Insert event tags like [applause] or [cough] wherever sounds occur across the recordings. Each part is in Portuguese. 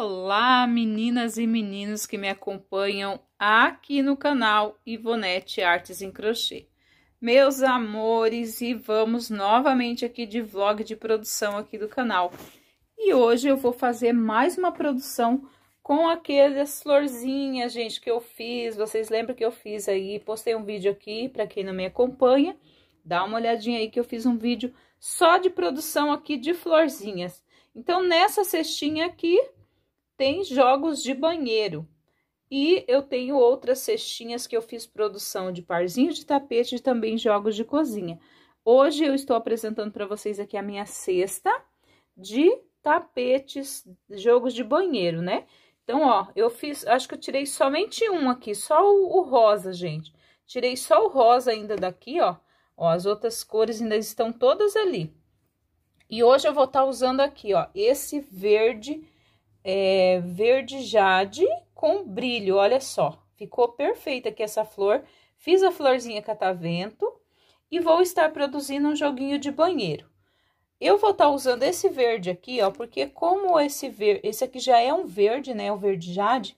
Olá, meninas e meninos que me acompanham aqui no canal Ivonete Artes em Crochê. Meus amores, e vamos novamente aqui de vlog de produção aqui do canal. E hoje eu vou fazer mais uma produção com aquelas florzinhas, gente, que eu fiz. Vocês lembram que eu fiz aí, postei um vídeo aqui para quem não me acompanha. Dá uma olhadinha aí que eu fiz um vídeo só de produção aqui de florzinhas. Então, nessa cestinha aqui, tem jogos de banheiro. E eu tenho outras cestinhas que eu fiz produção de parzinhos de tapete e também jogos de cozinha. Hoje eu estou apresentando para vocês aqui a minha cesta de tapetes, jogos de banheiro, né? Então, ó, eu fiz, acho que eu tirei somente um aqui, só o, o rosa, gente. Tirei só o rosa ainda daqui, ó. Ó, as outras cores ainda estão todas ali. E hoje eu vou estar tá usando aqui, ó, esse verde é, verde jade com brilho, olha só. Ficou perfeita aqui essa flor. Fiz a florzinha catavento e vou estar produzindo um joguinho de banheiro. Eu vou estar tá usando esse verde aqui, ó, porque como esse verde, esse aqui já é um verde, né, o verde jade,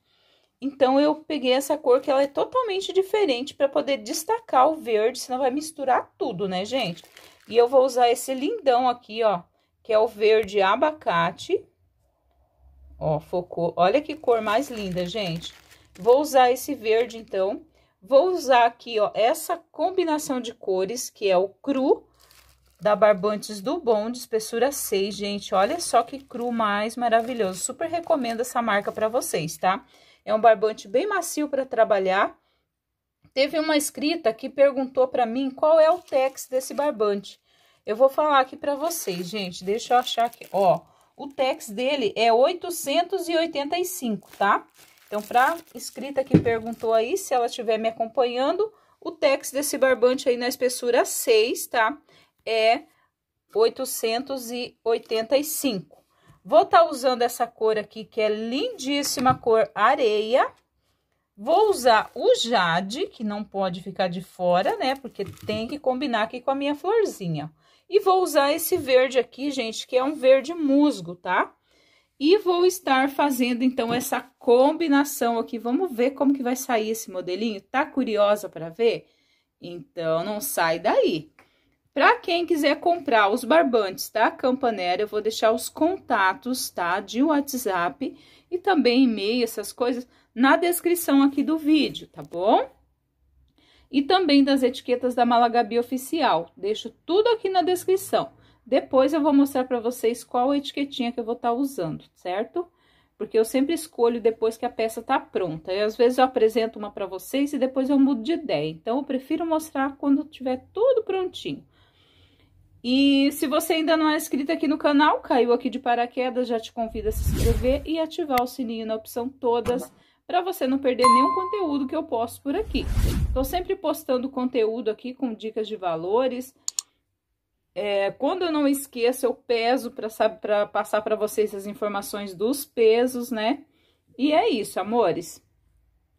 então eu peguei essa cor que ela é totalmente diferente para poder destacar o verde, senão vai misturar tudo, né, gente? E eu vou usar esse lindão aqui, ó, que é o verde abacate, Ó, focou. Olha que cor mais linda, gente. Vou usar esse verde, então. Vou usar aqui, ó, essa combinação de cores, que é o cru da Barbantes do Bom, de espessura 6, gente. Olha só que cru mais maravilhoso. Super recomendo essa marca para vocês, tá? É um barbante bem macio para trabalhar. Teve uma escrita que perguntou para mim qual é o tex desse barbante. Eu vou falar aqui para vocês, gente. Deixa eu achar aqui, ó. O tex dele é 885, tá? Então, para escrita que perguntou aí, se ela estiver me acompanhando, o tex desse barbante aí na espessura 6, tá? É 885. Vou estar tá usando essa cor aqui, que é lindíssima, cor areia. Vou usar o jade, que não pode ficar de fora, né? Porque tem que combinar aqui com a minha florzinha. E vou usar esse verde aqui, gente, que é um verde musgo, tá? E vou estar fazendo, então, essa combinação aqui. Vamos ver como que vai sair esse modelinho? Tá curiosa para ver? Então, não sai daí. Para quem quiser comprar os barbantes da tá, Campanera, eu vou deixar os contatos, tá? De WhatsApp e também e-mail, essas coisas, na descrição aqui do vídeo, tá bom? e também das etiquetas da Malagabi Oficial. Deixo tudo aqui na descrição. Depois eu vou mostrar para vocês qual etiquetinha que eu vou estar tá usando, certo? Porque eu sempre escolho depois que a peça tá pronta. E às vezes eu apresento uma para vocês e depois eu mudo de ideia. Então, eu prefiro mostrar quando tiver tudo prontinho. E se você ainda não é inscrito aqui no canal, caiu aqui de paraquedas, já te convido a se inscrever e ativar o sininho na opção todas para você não perder nenhum conteúdo que eu posto por aqui. Estou sempre postando conteúdo aqui com dicas de valores. É, quando eu não esqueço, eu peso para passar para vocês as informações dos pesos, né? E é isso, amores.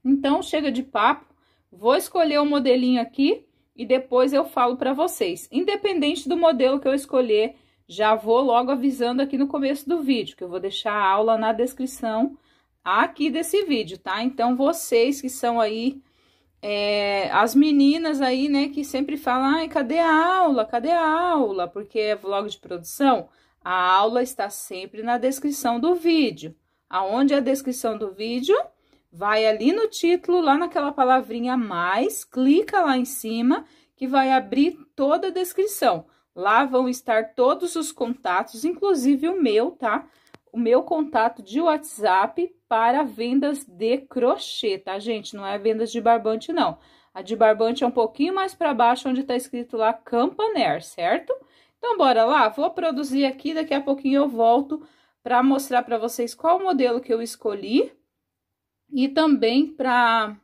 Então, chega de papo. Vou escolher o um modelinho aqui e depois eu falo para vocês. Independente do modelo que eu escolher, já vou logo avisando aqui no começo do vídeo, que eu vou deixar a aula na descrição aqui desse vídeo, tá? Então, vocês que são aí é, as meninas aí, né, que sempre falam, ai, cadê a aula? Cadê a aula? Porque é vlog de produção. A aula está sempre na descrição do vídeo. Aonde é a descrição do vídeo? Vai ali no título, lá naquela palavrinha mais, clica lá em cima que vai abrir toda a descrição. Lá vão estar todos os contatos, inclusive o meu, tá? O meu contato de WhatsApp para vendas de crochê, tá, gente? Não é vendas de barbante, não. A de barbante é um pouquinho mais para baixo, onde tá escrito lá Campaner, certo? Então, bora lá? Vou produzir aqui, daqui a pouquinho eu volto para mostrar para vocês qual modelo que eu escolhi e também para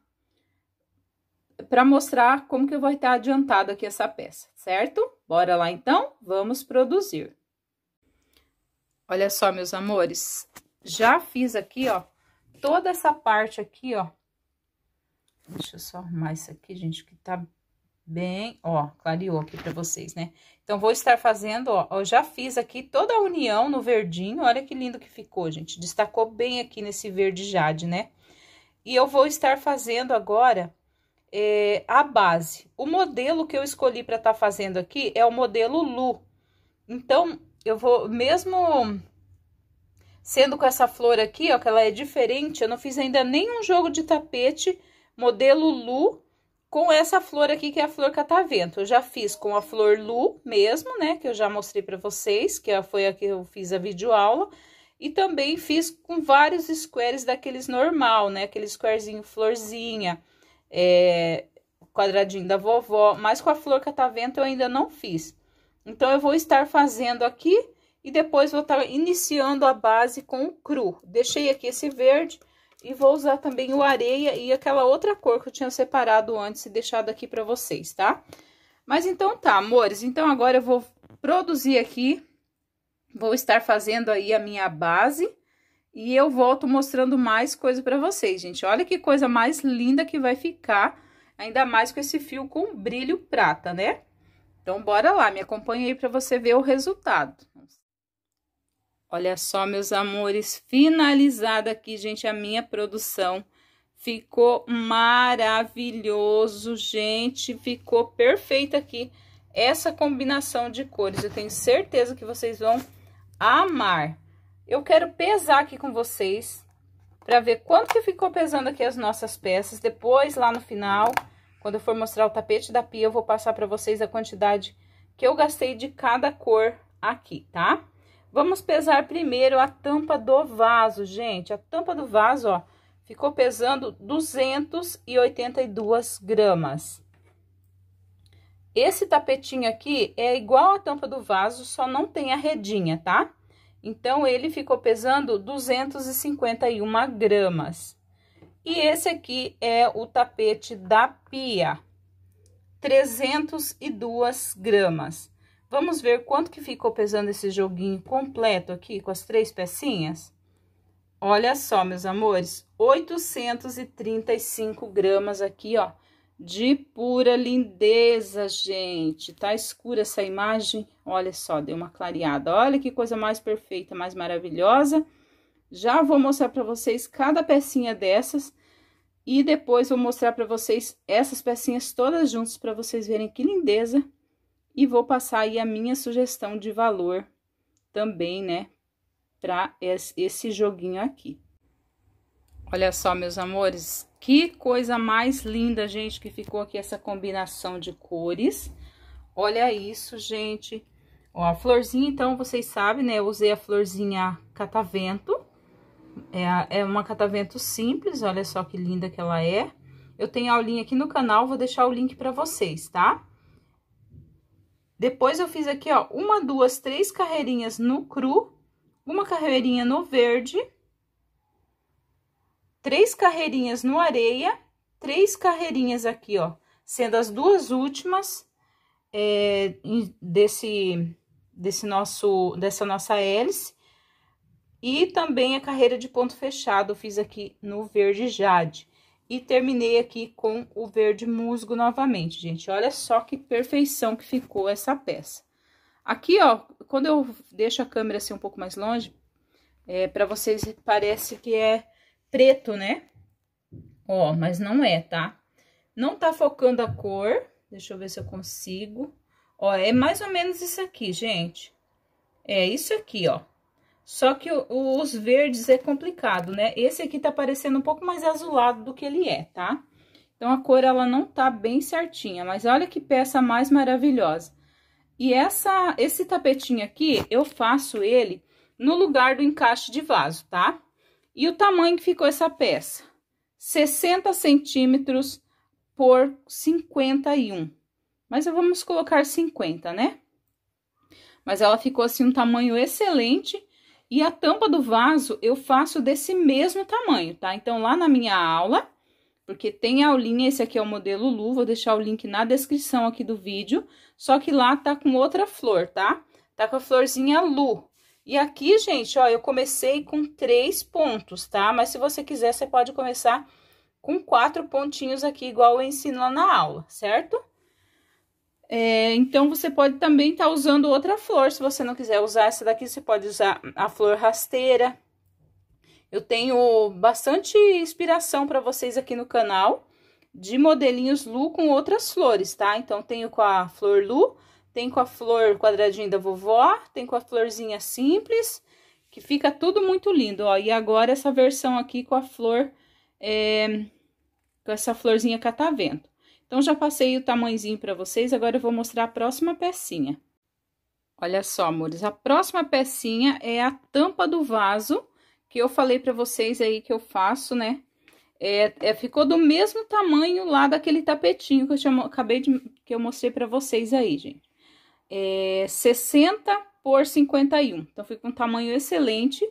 para mostrar como que vai estar adiantado adiantada aqui essa peça, certo? Bora lá então, vamos produzir. Olha só, meus amores, já fiz aqui, ó, toda essa parte aqui, ó. Deixa eu só arrumar isso aqui, gente, que tá bem, ó, clareou aqui pra vocês, né? Então, vou estar fazendo, ó, eu já fiz aqui toda a união no verdinho, olha que lindo que ficou, gente. Destacou bem aqui nesse verde jade, né? E eu vou estar fazendo agora é, a base. O modelo que eu escolhi para estar tá fazendo aqui é o modelo Lu. Então, eu vou, mesmo Sendo com essa flor aqui, ó, que ela é diferente, eu não fiz ainda nenhum jogo de tapete modelo Lu com essa flor aqui, que é a flor catavento. Tá eu já fiz com a flor Lu mesmo, né, que eu já mostrei pra vocês, que é, foi a que eu fiz a videoaula. E também fiz com vários squares daqueles normal, né, aquele squarezinho florzinha, é, quadradinho da vovó, mas com a flor catavento tá eu ainda não fiz. Então, eu vou estar fazendo aqui e depois vou estar iniciando a base com o cru. Deixei aqui esse verde e vou usar também o areia e aquela outra cor que eu tinha separado antes e deixado aqui para vocês, tá? Mas então tá, amores. Então agora eu vou produzir aqui, vou estar fazendo aí a minha base e eu volto mostrando mais coisa para vocês, gente. Olha que coisa mais linda que vai ficar, ainda mais com esse fio com brilho prata, né? Então, bora lá, me acompanha aí para você ver o resultado. Olha só, meus amores, finalizada aqui, gente, a minha produção. Ficou maravilhoso, gente, ficou perfeita aqui essa combinação de cores. Eu tenho certeza que vocês vão amar. Eu quero pesar aqui com vocês para ver quanto que ficou pesando aqui as nossas peças. Depois, lá no final, quando eu for mostrar o tapete da pia, eu vou passar para vocês a quantidade que eu gastei de cada cor aqui, tá? Tá? Vamos pesar primeiro a tampa do vaso, gente. A tampa do vaso, ó, ficou pesando 282 gramas. Esse tapetinho aqui é igual à tampa do vaso, só não tem a redinha, tá? Então, ele ficou pesando 251 gramas. E esse aqui é o tapete da pia, 302 gramas. Vamos ver quanto que ficou pesando esse joguinho completo aqui, com as três pecinhas? Olha só, meus amores, 835 gramas aqui, ó, de pura lindeza, gente. Tá escura essa imagem? Olha só, deu uma clareada. Olha que coisa mais perfeita, mais maravilhosa. Já vou mostrar para vocês cada pecinha dessas e depois vou mostrar para vocês essas pecinhas todas juntas para vocês verem que lindeza e vou passar aí a minha sugestão de valor também, né, para esse joguinho aqui. Olha só, meus amores, que coisa mais linda, gente, que ficou aqui essa combinação de cores. Olha isso, gente. Ó, a florzinha, então, vocês sabem, né, eu usei a florzinha catavento. É, é uma catavento simples, olha só que linda que ela é. Eu tenho aulinha aqui no canal, vou deixar o link para vocês, tá? Depois, eu fiz aqui, ó, uma, duas, três carreirinhas no cru, uma carreirinha no verde, três carreirinhas no areia, três carreirinhas aqui, ó, sendo as duas últimas é, desse, desse nosso, dessa nossa hélice. E também a carreira de ponto fechado, eu fiz aqui no verde jade. E terminei aqui com o verde musgo novamente, gente. Olha só que perfeição que ficou essa peça. Aqui, ó, quando eu deixo a câmera assim um pouco mais longe, é, para vocês parece que é preto, né? Ó, mas não é, tá? Não tá focando a cor. Deixa eu ver se eu consigo. Ó, é mais ou menos isso aqui, gente. É isso aqui, ó. Só que o, os verdes é complicado, né? Esse aqui tá parecendo um pouco mais azulado do que ele é, tá? Então, a cor, ela não tá bem certinha, mas olha que peça mais maravilhosa. E essa, esse tapetinho aqui, eu faço ele no lugar do encaixe de vaso, tá? E o tamanho que ficou essa peça? 60 centímetros por 51. Mas vamos colocar 50, né? Mas ela ficou assim um tamanho excelente e a tampa do vaso eu faço desse mesmo tamanho, tá? Então, lá na minha aula, porque tem aulinha, esse aqui é o modelo Lu, vou deixar o link na descrição aqui do vídeo, só que lá tá com outra flor, tá? Tá com a florzinha Lu. E aqui, gente, ó, eu comecei com três pontos, tá? Mas se você quiser, você pode começar com quatro pontinhos aqui, igual eu ensino lá na aula, certo? Certo? É, então, você pode também estar tá usando outra flor. Se você não quiser usar essa daqui, você pode usar a flor rasteira. Eu tenho bastante inspiração para vocês aqui no canal de modelinhos Lu com outras flores, tá? Então, tenho com a flor Lu, tem com a flor quadradinho da vovó, tem com a florzinha simples, que fica tudo muito lindo, ó. E agora, essa versão aqui com a flor, é, com essa florzinha catavento. Então, já passei o tamanhozinho para vocês, agora eu vou mostrar a próxima pecinha. Olha só, amores, a próxima pecinha é a tampa do vaso, que eu falei para vocês aí que eu faço, né? É, é, ficou do mesmo tamanho lá daquele tapetinho que eu acabei de, que eu mostrei para vocês aí, gente. É 60 por 51, então fica um tamanho excelente.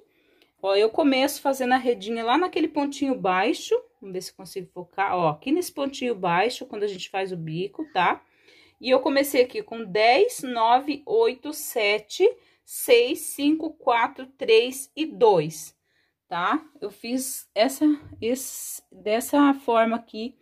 Ó, eu começo fazendo a redinha lá naquele pontinho baixo, Vamos ver se consigo focar, ó, aqui nesse pontinho baixo, quando a gente faz o bico, tá? E eu comecei aqui com 10, 9, 8, 7, 6, 5, 4, 3 e 2, tá? Eu fiz essa, esse, dessa forma aqui,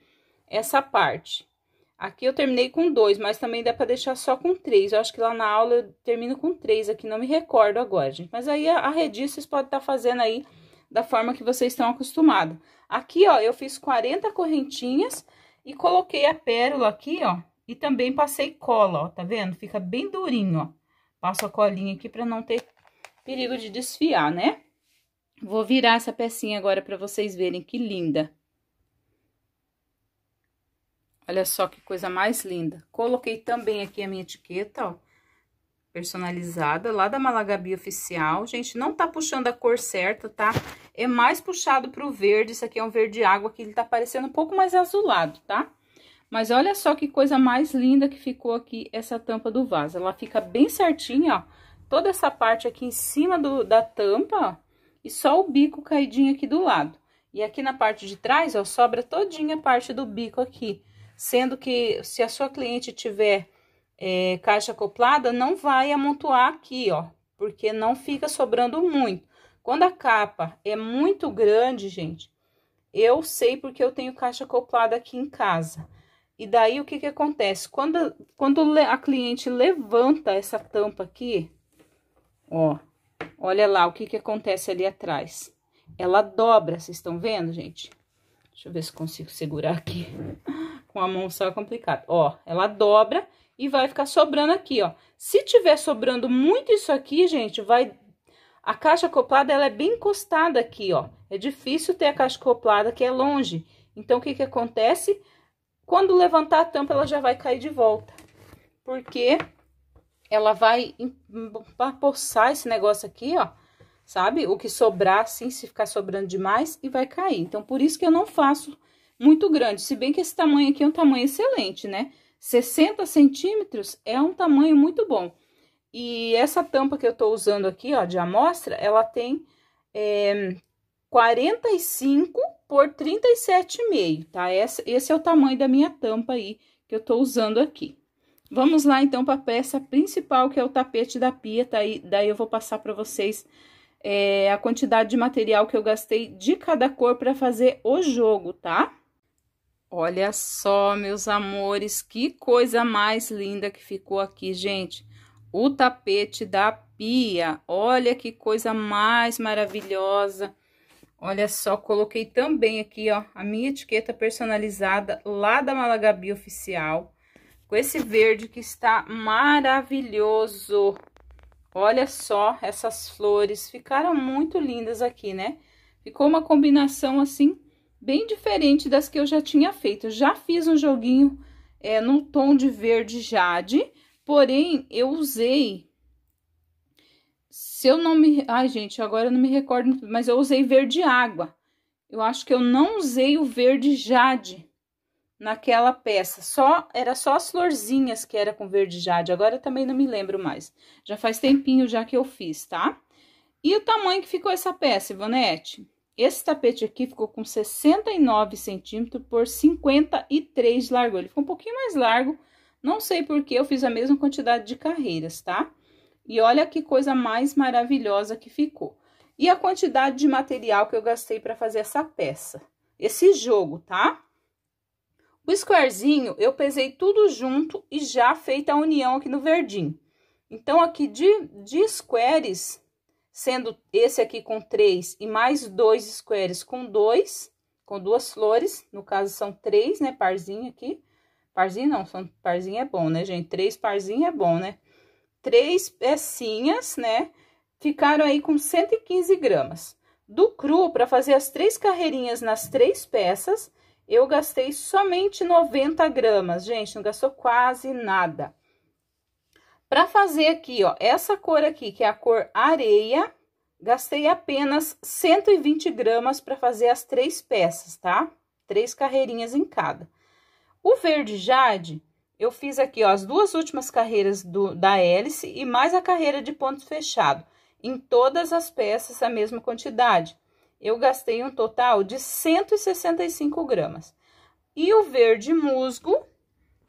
essa parte. Aqui eu terminei com 2, mas também dá pra deixar só com 3. Eu acho que lá na aula eu termino com 3 aqui, não me recordo agora, gente. Mas aí a, a vocês podem estar tá fazendo aí da forma que vocês estão acostumados. Aqui, ó, eu fiz 40 correntinhas e coloquei a pérola aqui, ó, e também passei cola, ó, tá vendo? Fica bem durinho, ó. Passo a colinha aqui pra não ter perigo de desfiar, né? Vou virar essa pecinha agora pra vocês verem que linda. Olha só que coisa mais linda. Coloquei também aqui a minha etiqueta, ó personalizada, lá da Malagabi Oficial. Gente, não tá puxando a cor certa, tá? É mais puxado pro verde, isso aqui é um verde água, que ele tá parecendo um pouco mais azulado, tá? Mas olha só que coisa mais linda que ficou aqui essa tampa do vaso. Ela fica bem certinha, ó. Toda essa parte aqui em cima do, da tampa, ó, e só o bico caidinho aqui do lado. E aqui na parte de trás, ó, sobra todinha a parte do bico aqui. Sendo que se a sua cliente tiver é, caixa acoplada, não vai amontoar aqui, ó, porque não fica sobrando muito. Quando a capa é muito grande, gente, eu sei porque eu tenho caixa acoplada aqui em casa. E daí, o que que acontece? Quando, quando a cliente levanta essa tampa aqui, ó, olha lá o que que acontece ali atrás. Ela dobra, vocês estão vendo, gente? Deixa eu ver se consigo segurar aqui. [laughs] Com a mão só é complicado. Ó, ela dobra e vai ficar sobrando aqui, ó. Se tiver sobrando muito isso aqui, gente, vai... A caixa acoplada, ela é bem encostada aqui, ó. É difícil ter a caixa acoplada que é longe. Então, o que que acontece? Quando levantar a tampa, ela já vai cair de volta. Porque ela vai empoçar esse negócio aqui, ó. Sabe? O que sobrar, assim, se ficar sobrando demais, e vai cair. Então, por isso que eu não faço muito grande. Se bem que esse tamanho aqui é um tamanho excelente, né? 60 centímetros é um tamanho muito bom. E essa tampa que eu tô usando aqui, ó, de amostra, ela tem é, eh, 45 por 37,5, tá? Essa, esse é o tamanho da minha tampa aí que eu tô usando aqui. Vamos lá, então, para a peça principal, que é o tapete da pia, tá? aí, daí eu vou passar para vocês é, a quantidade de material que eu gastei de cada cor para fazer o jogo, Tá? Olha só, meus amores, que coisa mais linda que ficou aqui, gente. O tapete da pia, olha que coisa mais maravilhosa. Olha só, coloquei também aqui, ó, a minha etiqueta personalizada lá da Malagabi Oficial. Com esse verde que está maravilhoso. Olha só essas flores, ficaram muito lindas aqui, né? Ficou uma combinação assim bem diferente das que eu já tinha feito. Eu já fiz um joguinho é, num tom de verde jade, porém, eu usei... Se eu não me... Ai, gente, agora eu não me recordo, mas eu usei verde água. Eu acho que eu não usei o verde jade naquela peça. Só era só as florzinhas que era com verde jade. Agora também não me lembro mais. Já faz tempinho já que eu fiz, tá? E o tamanho que ficou essa peça, Ivonete? Esse tapete aqui ficou com 69 centímetros por 53 de largura. Ele ficou um pouquinho mais largo, não sei porque eu fiz a mesma quantidade de carreiras, tá? E olha que coisa mais maravilhosa que ficou. E a quantidade de material que eu gastei para fazer essa peça. Esse jogo, tá? O squarezinho eu pesei tudo junto e já feita a união aqui no verdinho. Então, aqui de, de squares, sendo esse aqui com três e mais dois squares com dois, com duas flores, no caso são três, né, parzinho aqui. Parzinho não, são, parzinho é bom, né, gente? Três parzinho é bom, né? Três pecinhas, né, ficaram aí com 115 gramas. Do cru, para fazer as três carreirinhas nas três peças, eu gastei somente 90 gramas, gente, não gastou quase nada. Para fazer aqui, ó, essa cor aqui, que é a cor areia, gastei apenas 120 gramas para fazer as três peças, tá? Três carreirinhas em cada. O verde jade, eu fiz aqui, ó, as duas últimas carreiras do, da hélice e mais a carreira de ponto fechado. Em todas as peças, a mesma quantidade. Eu gastei um total de 165 gramas. E o verde musgo,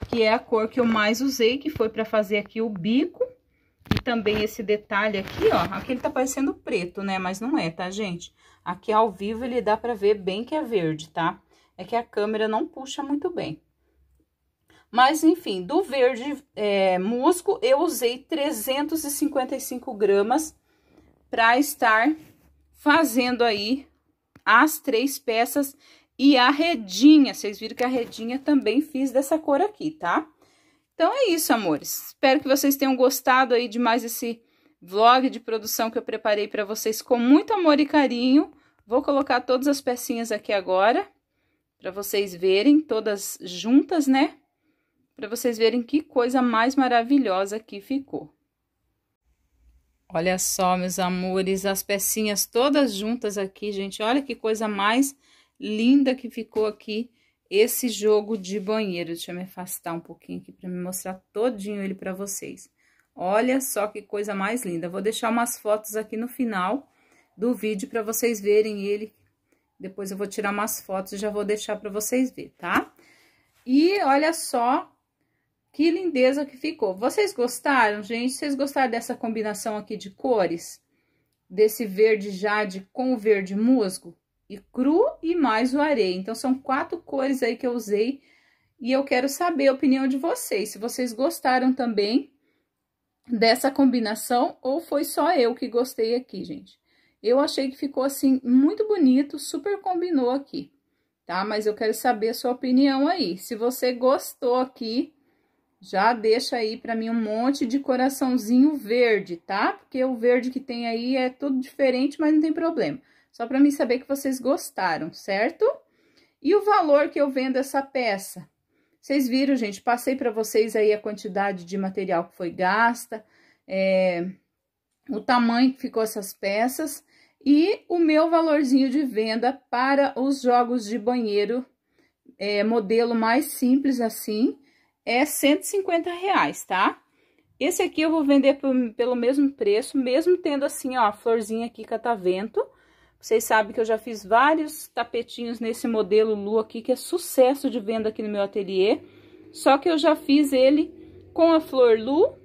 que é a cor que eu mais usei, que foi para fazer aqui o bico. E também esse detalhe aqui, ó, aqui ele tá parecendo preto, né? Mas não é, tá, gente? Aqui ao vivo ele dá pra ver bem que é verde, tá? É que a câmera não puxa muito bem. Mas, enfim, do verde é, musgo, eu usei 355 gramas pra estar fazendo aí as três peças e a redinha, vocês viram que a redinha também fiz dessa cor aqui, tá? Então, é isso, amores. Espero que vocês tenham gostado aí de mais esse vlog de produção que eu preparei para vocês com muito amor e carinho. Vou colocar todas as pecinhas aqui agora, para vocês verem, todas juntas, né? Para vocês verem que coisa mais maravilhosa que ficou. Olha só, meus amores, as pecinhas todas juntas aqui, gente. Olha que coisa mais maravilhosa linda que ficou aqui esse jogo de banheiro. Deixa eu me afastar um pouquinho aqui para me mostrar todinho ele para vocês. Olha só que coisa mais linda. Vou deixar umas fotos aqui no final do vídeo para vocês verem ele. Depois eu vou tirar umas fotos e já vou deixar para vocês ver, tá? E olha só que lindeza que ficou. Vocês gostaram, gente? Vocês gostaram dessa combinação aqui de cores? Desse verde jade com o verde musgo? e cru e mais o areia. Então, são quatro cores aí que eu usei e eu quero saber a opinião de vocês. Se vocês gostaram também dessa combinação ou foi só eu que gostei aqui, gente. Eu achei que ficou assim muito bonito, super combinou aqui, tá? Mas eu quero saber a sua opinião aí. Se você gostou aqui, já deixa aí para mim um monte de coraçãozinho verde, tá? Porque o verde que tem aí é todo diferente, mas não tem problema. Só para mim saber que vocês gostaram, certo? E o valor que eu vendo essa peça? Vocês viram, gente, passei para vocês aí a quantidade de material que foi gasta, é, o tamanho que ficou essas peças e o meu valorzinho de venda para os jogos de banheiro, é, modelo mais simples assim, é 150 reais, tá? Esse aqui eu vou vender pelo mesmo preço, mesmo tendo assim, ó, a florzinha aqui catavento, vocês sabem que eu já fiz vários tapetinhos nesse modelo Lu aqui, que é sucesso de venda aqui no meu ateliê. Só que eu já fiz ele com a flor Lu,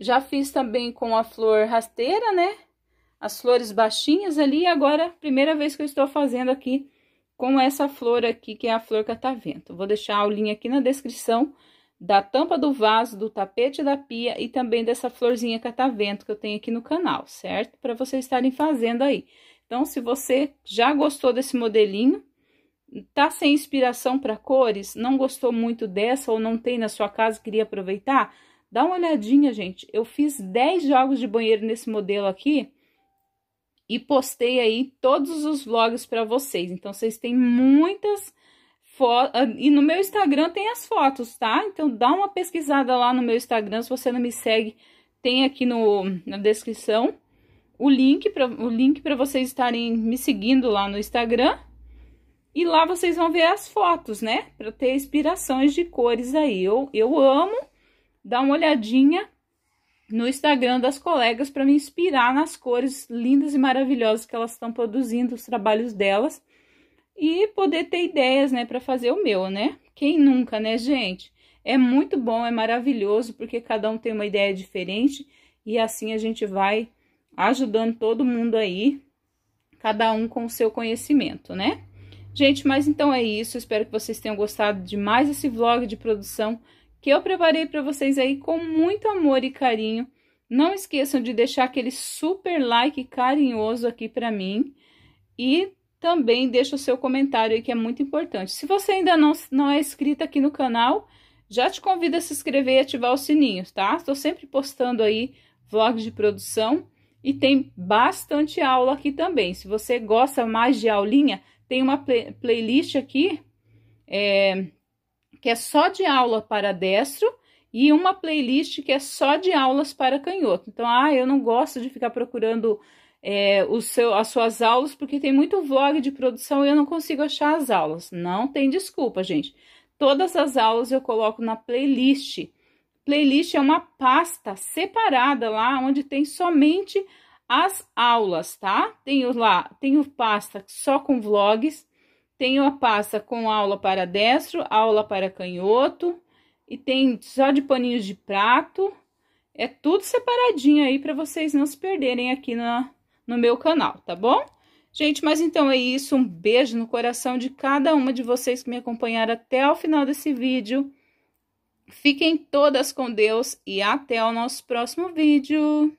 já fiz também com a flor rasteira, né? As flores baixinhas ali, e agora, primeira vez que eu estou fazendo aqui com essa flor aqui, que é a flor catavento. Vou deixar a link aqui na descrição da tampa do vaso, do tapete da pia e também dessa florzinha catavento que eu tenho aqui no canal, certo? Para vocês estarem fazendo aí. Então, se você já gostou desse modelinho, tá sem inspiração para cores, não gostou muito dessa ou não tem na sua casa e queria aproveitar, dá uma olhadinha, gente. Eu fiz 10 jogos de banheiro nesse modelo aqui e postei aí todos os vlogs para vocês. Então, vocês têm muitas fotos ah, e no meu Instagram tem as fotos, tá? Então dá uma pesquisada lá no meu Instagram, se você não me segue, tem aqui no, na descrição o link para vocês estarem me seguindo lá no Instagram. E lá vocês vão ver as fotos, né? Para ter inspirações de cores aí. Eu, eu amo dar uma olhadinha no Instagram das colegas para me inspirar nas cores lindas e maravilhosas que elas estão produzindo, os trabalhos delas. E poder ter ideias, né? Para fazer o meu, né? Quem nunca, né, gente? É muito bom, é maravilhoso, porque cada um tem uma ideia diferente. E assim a gente vai ajudando todo mundo aí, cada um com o seu conhecimento, né? Gente, mas então é isso. Espero que vocês tenham gostado de mais esse vlog de produção que eu preparei para vocês aí com muito amor e carinho. Não esqueçam de deixar aquele super like carinhoso aqui para mim e também deixa o seu comentário aí que é muito importante. Se você ainda não, não é inscrito aqui no canal, já te convido a se inscrever e ativar o sininho, tá? Estou sempre postando aí vlogs de produção e tem bastante aula aqui também. Se você gosta mais de aulinha, tem uma play playlist aqui é, que é só de aula para destro e uma playlist que é só de aulas para canhoto. Então, ah, eu não gosto de ficar procurando é, o seu, as suas aulas porque tem muito vlog de produção e eu não consigo achar as aulas. Não tem desculpa, gente. Todas as aulas eu coloco na playlist Playlist é uma pasta separada lá onde tem somente as aulas, tá? Tenho lá, tenho pasta só com vlogs, tenho a pasta com aula para destro, aula para canhoto e tem só de paninhos de prato. É tudo separadinho aí para vocês não se perderem aqui na, no meu canal, tá bom? Gente, mas então é isso. Um beijo no coração de cada uma de vocês que me acompanharam até o final desse vídeo. Fiquem todas com Deus e até o nosso próximo vídeo.